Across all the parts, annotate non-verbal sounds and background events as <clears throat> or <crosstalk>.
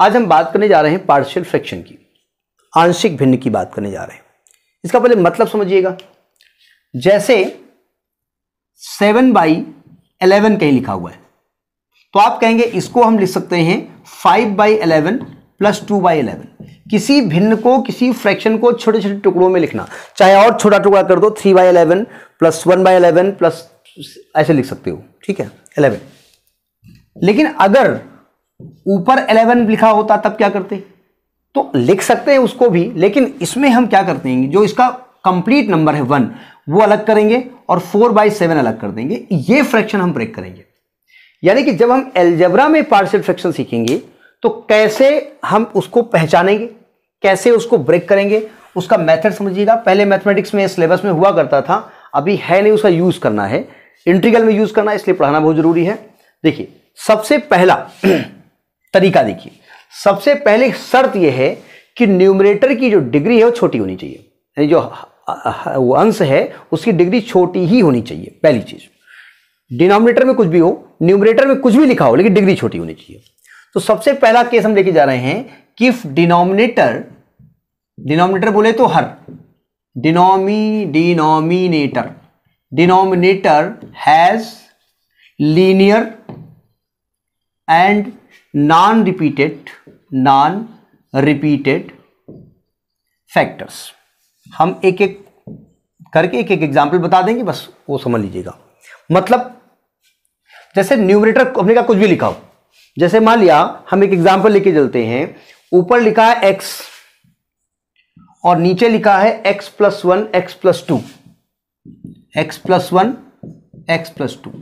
आज हम बात करने जा रहे हैं पार्शियल फ्रैक्शन की आंशिक भिन्न की बात करने जा रहे हैं इसका पहले मतलब समझिएगा जैसे सेवन बाई एलेवन कहीं लिखा हुआ है तो आप कहेंगे इसको हम लिख सकते हैं five by eleven plus two by eleven किसी भिन्न को किसी फ्रैक्शन को छोटे छोटे टुकड़ों में लिखना चाहे और छोटा टुकड़ा कर दो three by eleven plus one by eleven plus ऐसे लिख सकते हो ठीक है एलेवन लेकिन अगर ऊपर एलेवन लिखा होता तब क्या करते तो लिख सकते हैं उसको भी लेकिन इसमें हम क्या करते हैं जो इसका कंप्लीट नंबर है वन वो अलग करेंगे और फोर बाई सेवन अलग कर देंगे ये फ्रैक्शन हम ब्रेक करेंगे यानी कि जब हम एल्जेब्रा में पार्शियल फ्रैक्शन सीखेंगे तो कैसे हम उसको पहचानेंगे कैसे उसको ब्रेक करेंगे उसका मेथड समझिएगा पहले मैथमेटिक्स में सिलेबस में हुआ करता था अभी है नहीं उसका यूज़ करना है इंट्रीगल में यूज़ करना है इसलिए पढ़ाना बहुत ज़रूरी है देखिए सबसे पहला <clears throat> तरीका देखिए सबसे पहले शर्त यह है कि न्यूमरेटर की जो डिग्री है वो छोटी होनी चाहिए यानी जो वो अंश है उसकी डिग्री छोटी ही होनी चाहिए पहली चीज़ डिनोमिनेटर में कुछ भी हो न्यूमरेटर में कुछ भी लिखा हो लेकिन डिग्री छोटी होनी चाहिए तो सबसे पहला केस हम लेके जा रहे हैं कि डिनोमिनेटर डिनोमिनेटर बोले तो हर डिनोमी denominator denominator has linear and non repeated non repeated factors हम एक एक करके एक एक एग्जाम्पल बता देंगे बस वो समझ लीजिएगा मतलब जैसे न्यूमरेटर हमने का कुछ भी लिखा हो जैसे मान लिया हम एक एग्जाम्पल लेके चलते हैं ऊपर लिखा है एक्स और नीचे लिखा है x plus one x plus two x plus one x plus two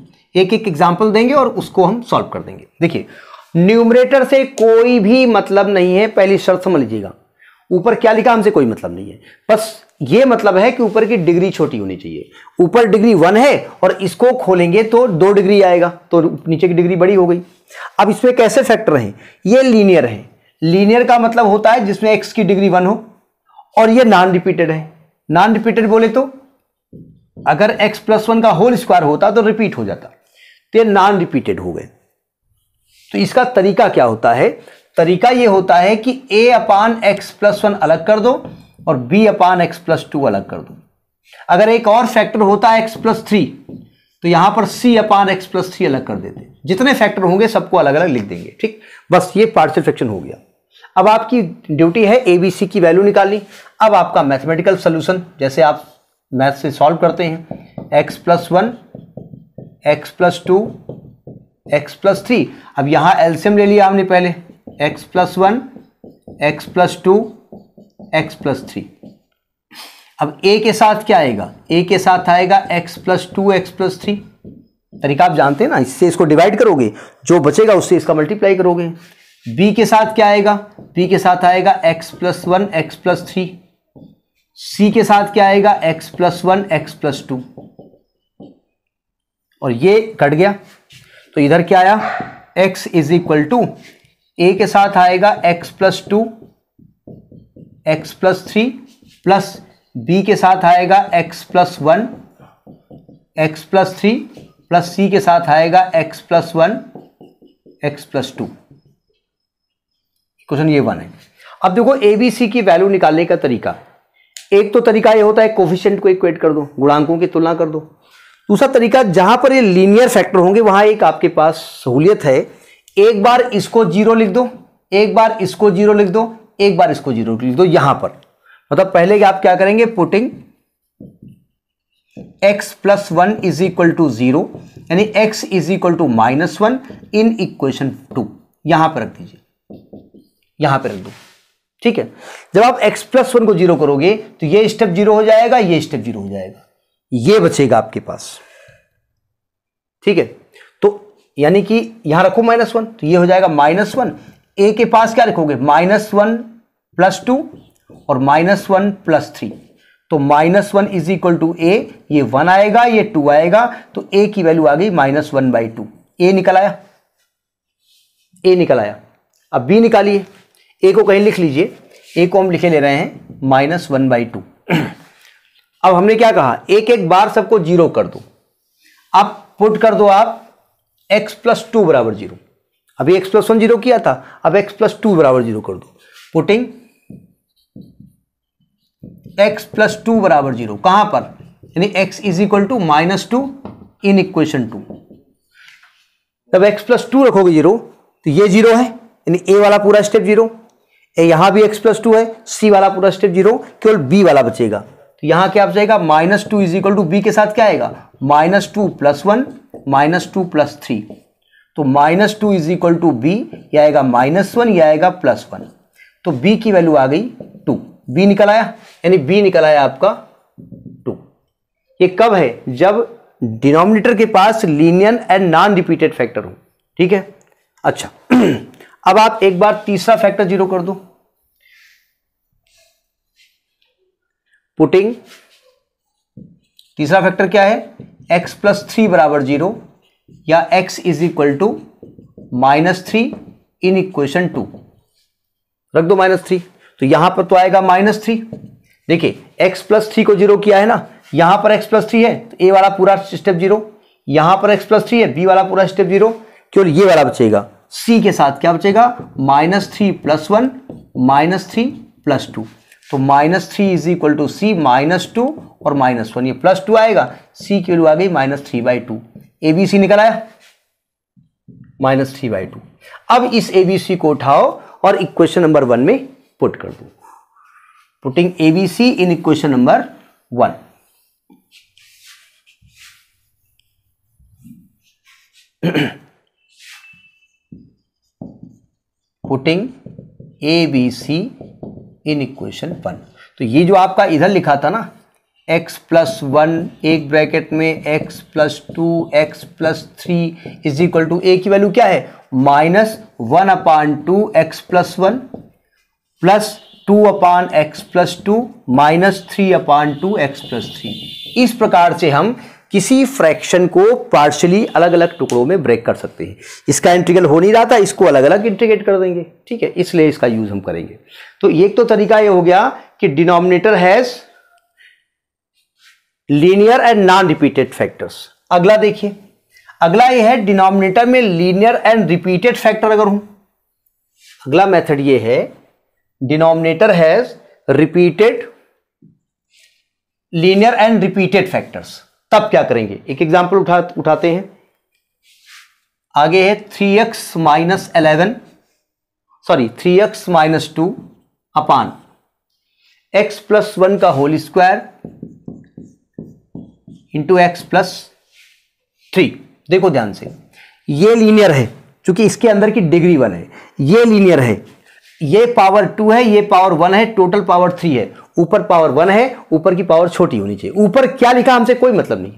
एक एक एग्जाम्पल देंगे और उसको हम सॉल्व कर देंगे देखिए न्यूमरेटर से कोई भी मतलब नहीं है पहली शर्त समझ लीजिएगा ऊपर क्या लिखा हमसे कोई मतलब नहीं है बस ये मतलब है कि ऊपर की डिग्री छोटी होनी चाहिए ऊपर डिग्री वन है और इसको खोलेंगे तो दो डिग्री आएगा तो नीचे की डिग्री बड़ी हो गई अब इसमें कैसे फैक्टर हैं ये लीनियर है लीनियर का मतलब होता है जिसमें एक्स की डिग्री वन हो और ये नॉन रिपीटेड है नॉन रिपीटेड बोले तो अगर एक्स प्लस वन का होल स्क्वायर होता तो रिपीट हो जाता तो ये नॉन रिपीटेड हो गए तो इसका तरीका क्या होता है तरीका ये होता है कि A upon x plus one अलग कर दो और B upon x plus two अलग कर दो अगर एक और फैक्टर होता है एक्स प्लस थ्री तो यहां पर C upon x plus three अलग कर देते जितने फैक्टर होंगे सबको अलग अलग लिख देंगे ठीक बस ये पार्शियल फ्रैक्शन हो गया अब आपकी ड्यूटी है ए बी सी की वैल्यू निकालनी अब आपका मैथमेटिकल सोल्यूशन जैसे आप मैथ से सॉल्व करते हैं x plus one x plus two x plus three अब यहाँ एल्सियम ले लिया हमने पहले x plus one x plus two x plus three अब ए के साथ क्या आएगा ए के साथ आएगा x plus two x plus three तरीका आप जानते हैं ना इससे इसको डिवाइड करोगे जो बचेगा उससे इसका मल्टीप्लाई करोगे बी के साथ क्या आएगा बी के साथ आएगा x plus one x plus three C के साथ क्या आएगा x plus one x plus two और ये कट गया तो इधर क्या आया x इज इक्वल टू ए के साथ आएगा x plus two x plus three plus B के साथ आएगा x plus one x plus three plus C के साथ आएगा x plus one x plus two question ये वन है अब देखो ए बी सी की वैल्यू निकालने का तरीका एक तो तरीका ये होता है कोफिशियंट को इक्वेट कर दो गुणांकों की तुलना कर दो दूसरा तरीका जहां पर ये लीनियर फैक्टर होंगे वहां एक आपके पास सहूलियत है एक बार इसको जीरो लिख दो एक बार इसको जीरो लिख दो एक बार इसको जीरो लिख दो यहां पर मतलब पहले आप क्या करेंगे putting x plus one is equal to zero यानी x is equal to minus one in equation two यहां पर रख दीजिए यहां पर रख दो ठीक है जब आप x प्लस वन को जीरो करोगे तो ये स्टेप जीरो हो जाएगा ये स्टेप जीरो हो जाएगा ये बचेगा आपके पास ठीक है तो यानी कि यहां रखो माइनस वन तो ये हो जाएगा माइनस वन ए के पास क्या रखोगे माइनस वन प्लस टू और माइनस वन प्लस थ्री तो minus one is equal to ए ये वन आएगा ये टू आएगा तो ए की वैल्यू आ गई minus one by two A निकल आया ए निकल आया अब बी निकालिए ए को कहीं लिख लीजिए ए को हम लिखे ले रहे हैं माइनस वन बाई टू अब हमने क्या कहा एक एक बार सबको जीरो कर दो अब पुट कर दो आप एक्स प्लस टू बराबर जीरो अभी एक्स प्लस वन जीरो किया था अब एक्स प्लस टू बराबर जीरो कर दो पुटिंग एक्स प्लस टू बराबर जीरो कहां पर यानी x is equal to minus two in equation two तब एक्स प्लस टू रखोगे जीरो तो ये जीरो है यानी ए वाला पूरा स्टेप जीरो यहां भी एक्स प्लस टू है सी वाला पूरा स्टेप जीरो केवल बी वाला बचेगा तो यहां क्या आप जाएगा minus two is equal to B के साथ क्या आएगा minus two plus one minus two plus three तो minus two is equal to B यह आएगा माइनस वन या आएगा प्लस वन तो बी की वैल्यू आ गई टू बी निकल आया यानी बी निकल आया आपका टू ये कब है जब डिनोमिनेटर के पास linear and non repeated factor हो ठीक है अच्छा <clears throat> अब आप एक बार तीसरा फैक्टर जीरो कर दो पुटिंग तीसरा फैक्टर क्या है x प्लस थ्री बराबर जीरो या x is equal to minus three in equation two रख दो माइनस थ्री तो यहां पर तो आएगा माइनस थ्री देखिए x प्लस थ्री को जीरो किया है ना यहां पर x प्लस थ्री है तो a वाला पूरा स्टेप जीरो यहां पर x प्लस थ्री है b वाला पूरा स्टेप जीरो क्यों ये वाला बचेगा c के साथ क्या बचेगा minus three plus one minus three plus two तो minus three is equal to C minus two और माइनस वन ये प्लस टू आएगा सी की वैल्यू आ गई minus three by two A B C निकल आया माइनस थ्री बाई टू अब इस ए बी सी को उठाओ और इक्वेशन नंबर वन में पुट कर दो putting A B C in equation number one <clears throat> putting A B C in equation one तो ये जो आपका इधर लिखा था ना x प्लस वन एक ब्रैकेट में x plus two x plus three is equal to A की वैल्यू क्या है minus one upon two x plus one plus two upon x plus two minus three अपान टू एक्स प्लस थ्री इस प्रकार से हम किसी fraction को partially अलग अलग टुकड़ों में ब्रेक कर सकते हैं इसका इंटीग्रल हो नहीं रहा था इसको अलग अलग इंटीग्रेट कर देंगे ठीक है इसलिए इसका यूज हम करेंगे तो एक तो तरीका ये हो गया कि denominator has linear and non repeated factors अगला देखिए अगला ये है डिनोमिनेटर में लीनियर एंड रिपीटेड फैक्टर अगर हूं अगला मेथड ये है denominator has repeated linear and repeated factors तब क्या करेंगे एक एग्जाम्पल उठा उठाते हैं आगे है three x minus eleven sorry three x minus two upon x plus one का whole square into x plus three देखो ध्यान से ये लीनियर है क्योंकि इसके अंदर की डिग्री वन है ये लीनियर है ये पावर टू है ये पावर वन है टोटल पावर थ्री है ऊपर पावर वन है ऊपर की पावर छोटी होनी चाहिए ऊपर क्या लिखा हमसे कोई मतलब नहीं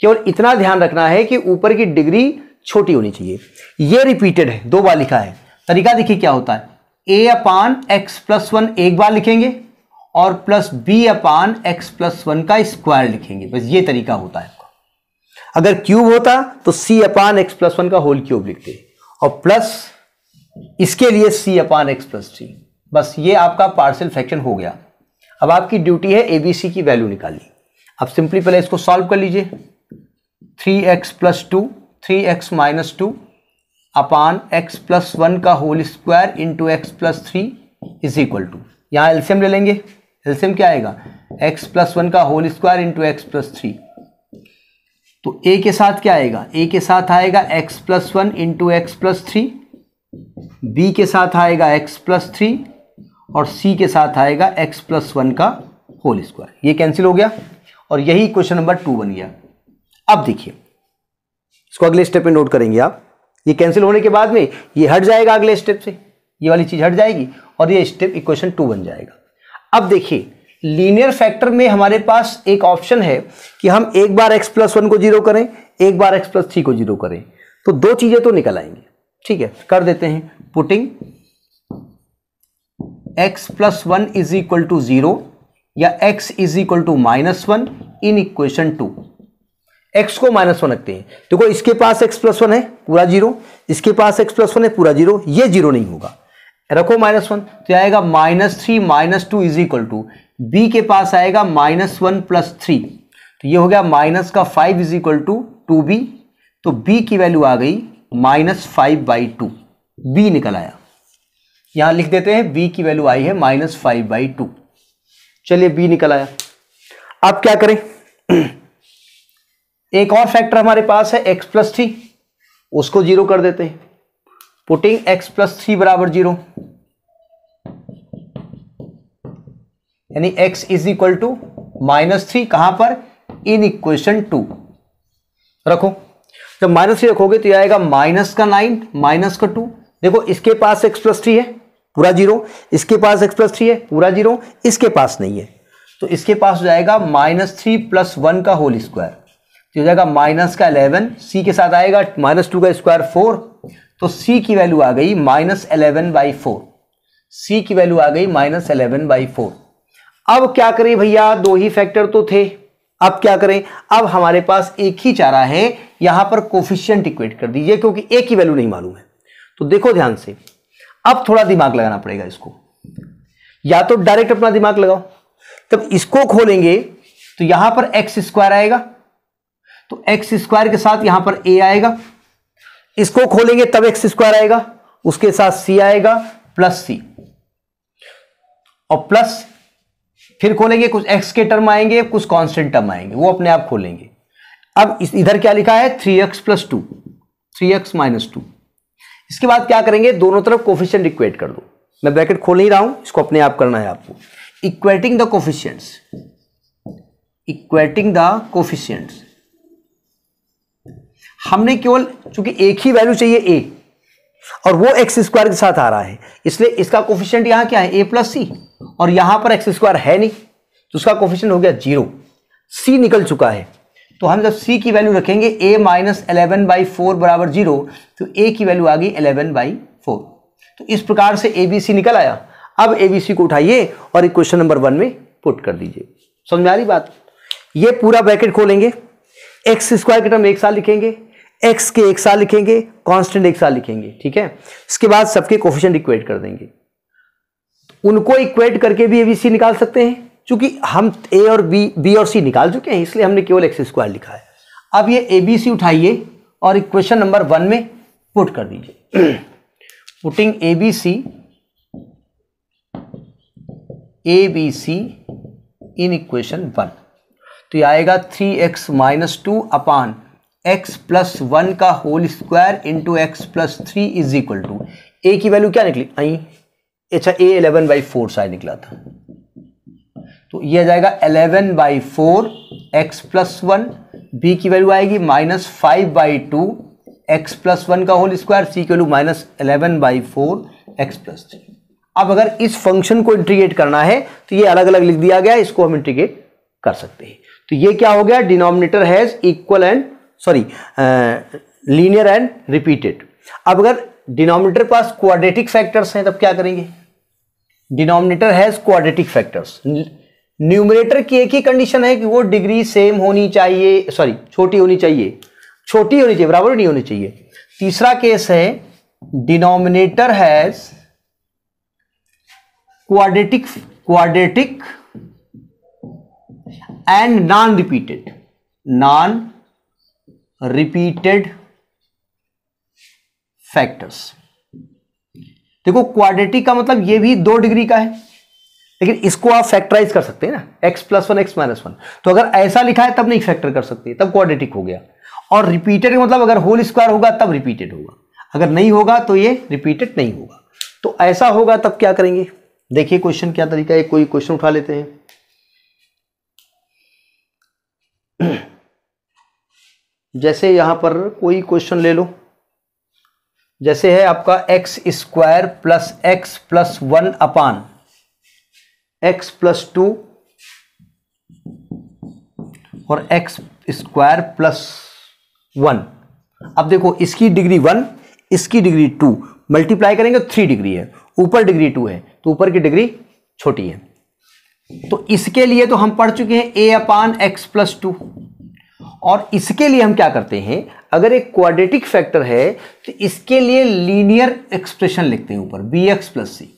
केवल इतना ध्यान रखना है कि ऊपर की डिग्री छोटी होनी चाहिए ये रिपीटेड है दो बार लिखा है तरीका देखिए क्या होता है A upon x plus one एक बार लिखेंगे और plus B upon x plus one का स्क्वायर लिखेंगे बस ये तरीका होता है अगर क्यूब होता तो C upon x plus one का होल क्यूब लिखते और प्लस इसके लिए C upon x plus three बस ये आपका पार्सल फ्रैक्शन हो गया अब आपकी ड्यूटी है ए बी सी की वैल्यू निकालनी अब सिंपली पहले इसको सॉल्व कर लीजिए three x plus two three x minus two upon x plus one का whole square into x plus three is equal to यहाँ एल्सियम ले लेंगे एल्सियम क्या आएगा एक्स प्लस वन का whole square into x plus three तो A के साथ क्या आएगा ए के साथ आएगा x plus one into x plus three B के साथ आएगा एक्स प्लस थ्री और सी के साथ आएगा एक्स प्लस वन का होल स्क्वायर ये कैंसिल हो गया और यही क्वेश्चन नंबर टू बन गया अब देखिए इसको अगले स्टेप में नोट करेंगे आप ये कैंसिल होने के बाद में ये हट जाएगा अगले स्टेप से ये वाली चीज़ हट जाएगी और ये स्टेप इक्वेशन टू बन जाएगा अब देखिए लीनियर फैक्टर में हमारे पास एक ऑप्शन है कि हम एक बार एक्स प्लस वन को जीरो करें एक बार एक्स प्लस थ्री को जीरो करें तो दो चीज़ें तो निकल आएंगी ठीक है कर देते हैं putting x plus one is equal to zero या x is equal to minus one in equation two x को माइनस वन रखते हैं देखो इसके पास x प्लस वन है पूरा जीरो इसके पास x प्लस वन है पूरा जीरो ये जीरो नहीं होगा रखो माइनस वन तो आएगा minus three minus two is equal to B के पास आएगा माइनस वन प्लस थ्री तो ये हो गया माइनस का five is equal to two B तो बी की वैल्यू आ गई minus five by two B निकल आया यहां लिख देते हैं बी की वैल्यू आई है माइनस फाइव बाई टू चलिए बी निकल आया अब क्या करें <clears throat> एक और फैक्टर हमारे पास है एक्स प्लस थ्री उसको जीरो कर देते हैं पुटिंग एक्स प्लस थ्री बराबर जीरो यानी x is equal to minus three कहां पर इन इक्वेशन टू रखो जब माइनस थ्री रखोगे तो यह आएगा माइनस का नाइन माइनस का टू देखो इसके पास एक्स प्लस थ्री है पूरा जीरो इसके पास एक्स प्लस थ्री है पूरा जीरो इसके पास नहीं है तो इसके पास हो जाएगा माइनस थ्री प्लस वन का होल स्क्वायर तो हो जाएगा माइनस का इलेवन सी के साथ आएगा माइनस टू का स्क्वायर फोर तो सी की वैल्यू आ गई minus eleven by four C की वैल्यू आ गई माइनस एलेवन बाई फोर अब क्या करें भैया दो ही फैक्टर तो थे अब क्या करें अब हमारे पास एक ही चारा है यहां पर कोफिशियंट इक्वेट कर दीजिए क्योंकि एक ही वैल्यू नहीं मालूम है तो देखो ध्यान से अब थोड़ा दिमाग लगाना पड़ेगा इसको या तो डायरेक्ट अपना दिमाग लगाओ तब इसको खोलेंगे तो यहां पर एक्स स्क्वायर आएगा तो एक्स स्क्वायर के साथ यहां पर ए आएगा इसको खोलेंगे तब एक्स स्क्वायर आएगा उसके साथ सी आएगा प्लस सी और प्लस फिर खोलेंगे कुछ एक्स के टर्म आएंगे कुछ कांस्टेंट टर्म आएंगे वो अपने आप खोलेंगे अब इधर क्या लिखा है three x plus two three x minus two इसके बाद क्या करेंगे दोनों तरफ कोफिशियंट इक्वेट कर दो मैं ब्रैकेट खोल नहीं रहा हूं इसको अपने आप करना है आपको equating the coefficients equating the coefficients हमने केवल चूंकि एक ही वैल्यू चाहिए ए और वो एक्स स्क्वायर के साथ आ रहा है इसलिए इसका कोफिशियंट यहां क्या है ए प्लस सी और यहां पर एक्स स्क्वायर है नहीं तो उसका कोफिशियंट हो गया जीरो सी निकल चुका है तो हम जब सी की वैल्यू रखेंगे A minus eleven by four बराबर जीरो तो ए की वैल्यू आ गई एलेवन बाई फोर तो इस प्रकार से ए बी सी निकल आया अब ए बी सी को उठाइए और क्वेश्चन नंबर वन में पुट कर दीजिए समझ में आ रही बात ये पूरा ब्रैकेट खोलेंगे एक्स स्क्वायर के टर्म एक साल लिखेंगे एक्स के एक साल लिखेंगे कॉन्स्टेंट एक साल लिखेंगे ठीक है इसके बाद सबके कोफिशेंट इक्वेट कर देंगे उनको इक्वेट करके भी सी निकाल सकते हैं चूंकि हम ए और बी बी और सी निकाल चुके हैं इसलिए हमने केवल एक्स स्क्वायर लिखा है अब ये ए बी सी उठाइए और इक्वेशन नंबर वन में पुट कर दीजिए putting A B C A B C in equation one तो ये आएगा three x minus two upon x plus one का whole square into x plus three is equal to A की value क्या निकली आई अच्छा A eleven by four side निकला था तो ये आ जाएगा eleven by four x plus one B की वैल्यू आएगी minus five by two x plus one का होल स्क्वायर सी की value minus eleven by four x plus three अब अगर इस फंक्शन को इंटीग्रेट करना है तो ये अलग अलग लिख दिया गया इसको हम इंटीग्रेट कर सकते हैं तो ये क्या हो गया denominator has equal and sorry linear and repeated अब अगर डिनोमिनेटर पास क्वाड्रेटिक फैक्टर्स हैं तब क्या करेंगे denominator has quadratic factors numerator की एक ही कंडीशन है कि वो डिग्री सेम होनी चाहिए सॉरी छोटी होनी चाहिए छोटी होनी चाहिए बराबर नहीं होनी चाहिए तीसरा केस है denominator has quadratic quadratic and non repeated non repeated factors देखो क्वाड्रेटिक का मतलब ये भी दो डिग्री का है लेकिन इसको आप फैक्टराइज कर सकते हैं ना x plus one x minus one तो अगर ऐसा लिखा है तब नहीं फैक्टर कर सकते तब क्वाड्रेटिक हो गया और रिपीटेड मतलब अगर होल स्क्वायर होगा तब रिपीटेड होगा अगर नहीं होगा तो ये रिपीटेड नहीं होगा तो ऐसा होगा तब क्या करेंगे देखिए क्वेश्चन क्या तरीका है कोई क्वेश्चन उठा लेते हैं जैसे यहां पर कोई क्वेश्चन ले लो जैसे है आपका x square plus x plus one upon x plus two और एक्स स्क्वायर प्लस वन अब देखो इसकी डिग्री वन इसकी डिग्री टू मल्टीप्लाई करेंगे थ्री तो डिग्री है ऊपर डिग्री टू है तो ऊपर की डिग्री छोटी है तो इसके लिए तो हम पढ़ चुके हैं A upon x plus two और इसके लिए हम क्या करते हैं अगर एक क्वाड्रेटिक फैक्टर है तो इसके लिए लीनियर एक्सप्रेशन लिखते हैं ऊपर बी एक्स प्लस सी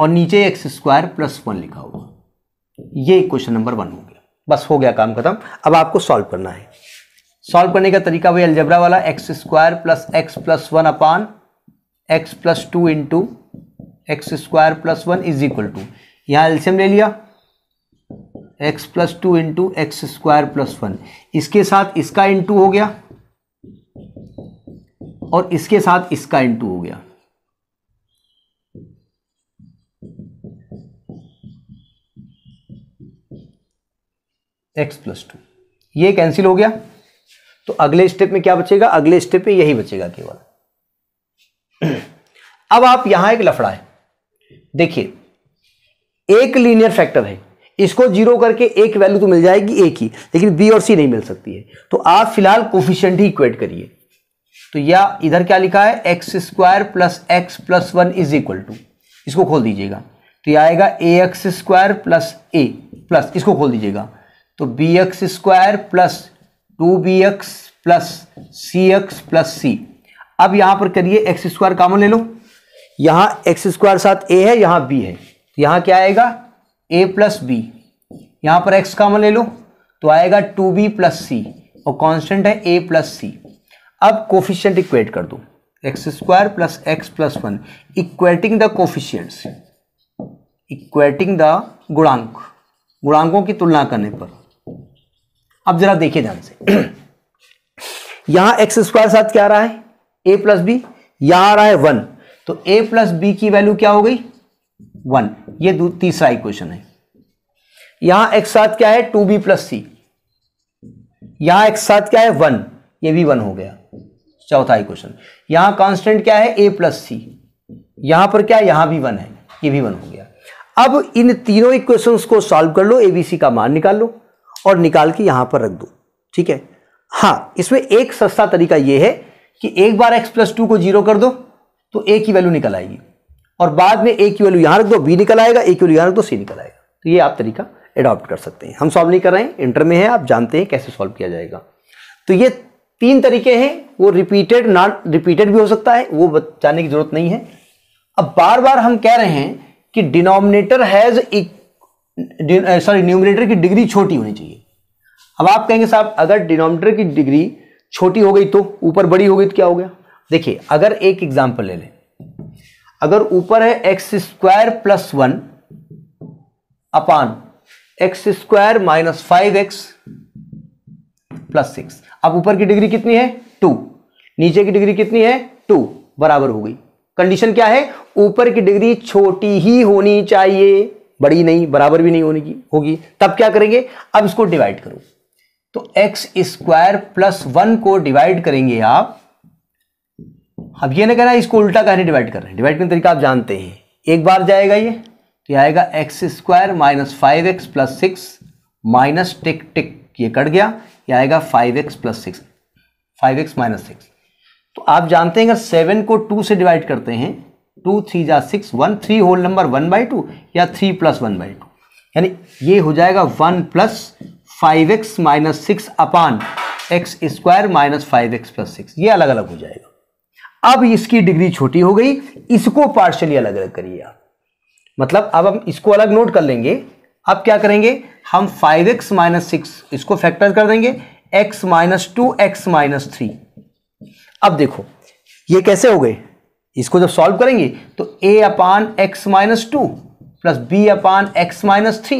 और नीचे एक्स स्क्वायर प्लस वन लिखा होगा ये क्वेश्चन नंबर वन हो गया बस हो गया काम खत्म अब आपको सॉल्व करना है सॉल्व करने का तरीका वही अलजबरा वाला x square plus x plus one upon x plus two into x square plus one is equal to यहाँ एल्शियम ले लिया x plus two into x square plus one इसके साथ इसका इंटू हो गया और इसके साथ इसका इंटू हो गया एक्स प्लस टू ये कैंसिल हो गया तो अगले स्टेप में क्या बचेगा अगले स्टेप में यही बचेगा केवल अब आप यहां एक लफड़ा है देखिए एक लीनियर फैक्टर है इसको जीरो करके एक वैल्यू तो मिल जाएगी एक ही लेकिन बी और सी नहीं मिल सकती है तो आप फिलहाल कोफिशियंट ही इक्वेट करिए तो या इधर क्या लिखा है x square plus x plus one is equal to इसको खोल दीजिएगा तो यह आएगा A x square plus A plus इसको खोल दीजिएगा तो B x square plus two B x plus सी एक्स प्लस सी अब यहां पर करिए एक्स स्क्वायर कामन ले लो यहां एक्स स्क्वायर साथ ए है यहां बी है तो यहां क्या आएगा ए प्लस बी यहां पर एक्स कामन ले लो तो आएगा टू बी प्लस सी और कांस्टेंट है ए प्लस सी अब कोफिशियंट इक्वेट कर दो x square plus x plus one equating the coefficients equating the गुणांक गुणांकों की तुलना करने पर अब जरा देखिए ध्यान से यहां एक्स स्क्वायर साथ क्या आ रहा है ए प्लस बी यहां आ रहा है वन तो ए प्लस बी की वैल्यू क्या हो गई वन ये तीसरा इक्वेशन है यहां एक्स साथ क्या है टू बी प्लस सी यहां एक्स साथ क्या है वन ये भी वन हो गया चौथा इक्वेशन यहां कांस्टेंट क्या है ए प्लस सी यहां पर क्या यहां भी वन है ये भी वन हो गया अब इन तीनों इक्वेशंस को सॉल्व कर लो एबीसी का मान निकाल लो और निकाल के यहां पर रख दो ठीक है हाँ इसमें एक सस्ता तरीका यह है कि एक बार एक्स प्लस टू को जीरो कर दो तो ए की वैल्यू निकल आएगी और बाद में ए की वैल्यू यहां रख दो बी निकल आएगा ए की वैल्यू यहां रख दो सी निकल आएगा तो ये आप तरीका एडॉप्ट कर सकते हैं हम सॉल्व नहीं कर रहे हैं इंटर में है आप जानते हैं कैसे सॉल्व किया जाएगा तो ये तीन तरीके हैं वो रिपीटेड नॉट रिपीटेड भी हो सकता है वो बताने की जरूरत नहीं है अब बार बार हम कह रहे हैं कि डिनोमिनेटर हैज सॉरी न्यूमिनेटर की डिग्री छोटी होनी चाहिए अब आप कहेंगे साहब अगर डिनोमिनेटर की डिग्री छोटी हो गई तो ऊपर बड़ी हो गई तो क्या हो गया देखिए अगर एक एग्जाम्पल ले लें अगर ऊपर है x square plus one upon x square minus five x plus six अब ऊपर की डिग्री कितनी है टू नीचे की डिग्री कितनी है टू बराबर हो गई कंडीशन क्या है ऊपर की डिग्री छोटी ही होनी चाहिए बड़ी नहीं बराबर भी नहीं होने की होगी तब क्या करेंगे अब इसको डिवाइड करो तो एक्स स्क्वायर प्लस वन को डिवाइड करेंगे आप अब ये ना कहना इसको उल्टा कहने डिवाइड कर रहे हैं डिवाइड करने तरीका आप जानते हैं एक बार जाएगा ये तो आएगा x square minus five x plus six minus tick tick ये कट गया ये आएगा five x plus six five x minus six तो आप जानते हैं अगर सेवन को टू से डिवाइड करते हैं टू थ्री जा six one three whole number one by two या three plus one by two यानी ये हो जाएगा one plus five x minus six upon x square minus five x plus six ये अलग अलग हो जाएगा अब इसकी डिग्री छोटी हो गई इसको पार्शली अलग अलग करिए आप मतलब अब हम इसको अलग नोट कर लेंगे अब क्या करेंगे हम फाइव एक्स माइनस सिक्स इसको फैक्टर कर देंगे x minus two x minus three अब देखो ये कैसे हो गए इसको जब सॉल्व करेंगे तो a upon x minus two plus B upon x minus three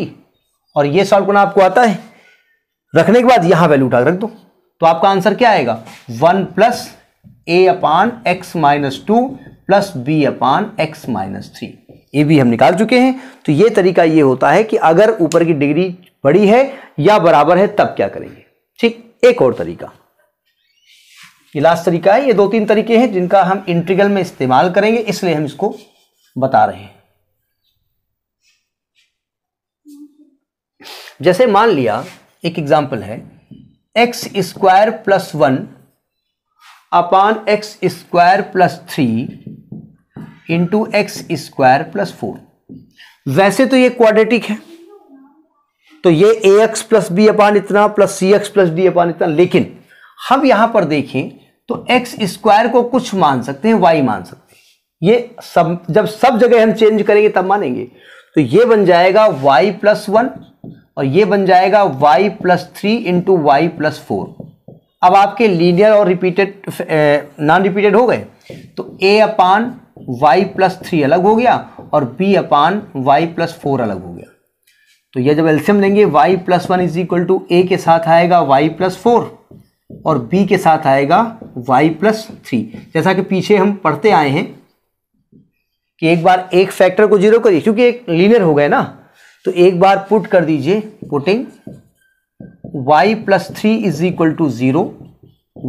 और ये सॉल्व करना आपको आता है रखने के बाद यहां वैल्यू उठा रख दो तो आपका आंसर क्या आएगा one plus a upon x minus two plus B upon x minus three ये भी हम निकाल चुके हैं तो ये तरीका ये होता है कि अगर ऊपर की डिग्री बड़ी है या बराबर है तब क्या करेंगे ठीक एक और तरीका लास्ट तरीका है ये दो तीन तरीके हैं जिनका हम इंटीग्रल में इस्तेमाल करेंगे इसलिए हम इसको बता रहे हैं जैसे मान लिया एक एग्जाम्पल है x square plus one upon x square plus three into x square plus four वैसे तो ये क्वाड्रेटिक है तो ये a x plus B upon इतना प्लस सी एक्स प्लस डी अपान इतना लेकिन हम यहां पर देखें तो एक्स स्क्वायर को कुछ मान सकते हैं वाई मान सकते हैं ये सब जब सब जगह हम चेंज करेंगे तब मानेंगे तो ये बन जाएगा वाई प्लस वन और ये बन जाएगा y plus three into y plus four अब आपके लीनियर और रिपीटेड नॉन रिपीटेड हो गए तो a upon y plus three अलग हो गया और B upon y plus four अलग हो गया तो यह जब एल्सियम लेंगे y plus one is equal to ए के साथ आएगा वाई प्लस फोर और बी के साथ आएगा वाई प्लस थ्री जैसा कि पीछे हम पढ़ते आए हैं कि एक बार एक फैक्टर को जीरो करिए क्योंकि एक लीनियर हो गए ना तो एक बार पुट कर दीजिए putting y plus three is equal to zero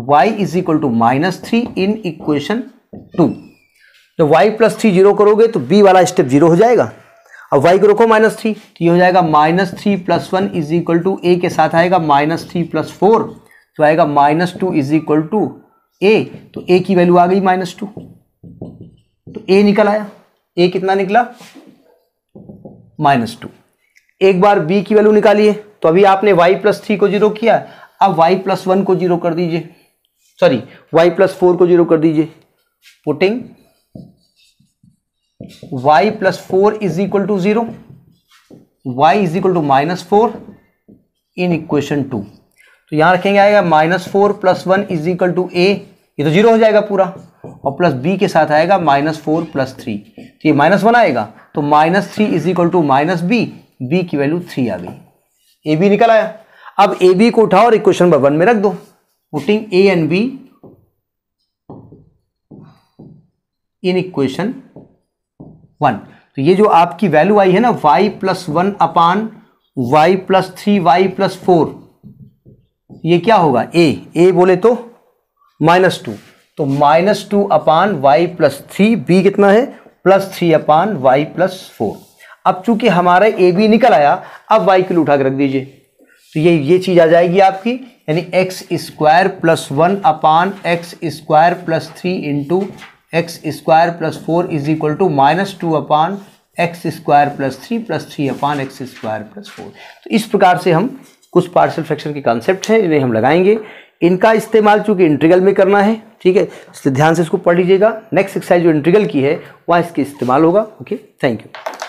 y is equal to minus three in equation two तो y प्लस थ्री जीरो करोगे तो b वाला स्टेप जीरो हो जाएगा अब y को रखो माइनस थ्री तो ये हो जाएगा minus three plus one is equal to ए के साथ आएगा माइनस थ्री प्लस फोर तो आएगा minus two is equal to a तो ए की वैल्यू आ गई माइनस टू तो ए निकल आया ए कितना निकला माइनस टू एक बार बी की वैल्यू निकालिए तो अभी आपने वाई प्लस थ्री को जीरो किया अब वाई प्लस वन को जीरो कर दीजिए सॉरी वाई प्लस फोर को जीरो कर दीजिए putting y plus four is equal to zero y is equal to minus four in equation two तो यहां रखेंगे आएगा minus four plus one is equal to ए ये तो जीरो हो जाएगा पूरा और प्लस बी के साथ आएगा माइनस फोर प्लस थ्री तो ये माइनस वन आएगा तो minus three is equal to minus b b की वैल्यू थ्री आ गई ए बी निकल आया अब ए बी को उठाओ और इक्वेशन नंबर वन में रख दो putting a and b in equation one तो ये जो आपकी वैल्यू आई है ना y plus one upon y plus three y plus four ये क्या होगा ए ए बोले तो माइनस टू तो minus two upon y plus three b कितना है plus three upon y plus four अब चूंकि हमारा ए बी निकल आया अब वाई के लिए उठा के रख दीजिए तो ये ये चीज़ आ जाएगी आपकी यानी x square plus one upon x square plus three into x square plus four is equal to minus two upon x square plus three plus three upon x square plus four तो इस प्रकार से हम कुछ partial fraction के concept हैं इन्हें हम लगाएंगे इनका इस्तेमाल चूँकि इंट्रीगल में करना है ठीक है इसलिए ध्यान से इसको पढ़ लीजिएगा नेक्स्ट एक्सरसाइज जो इंट्रीगल की है वहाँ इसके इस्तेमाल होगा ओके थैंक यू